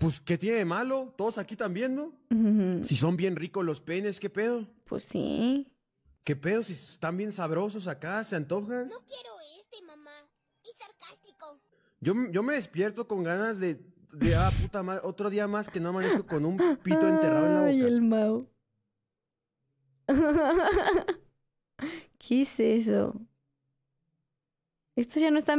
Pues, ¿qué tiene de malo? Todos aquí también, ¿no? Si son bien ricos los penes, ¿qué pedo? Pues sí. ¿Qué pedo? Si están bien sabrosos acá, ¿se antojan? No quiero este, mamá. Y sarcástico. Yo, yo me despierto con ganas de, de ah, puta madre, otro día más que no amanezco con un pito enterrado en la boca. Ay, el Mau. ¿Qué es eso? Esto ya no está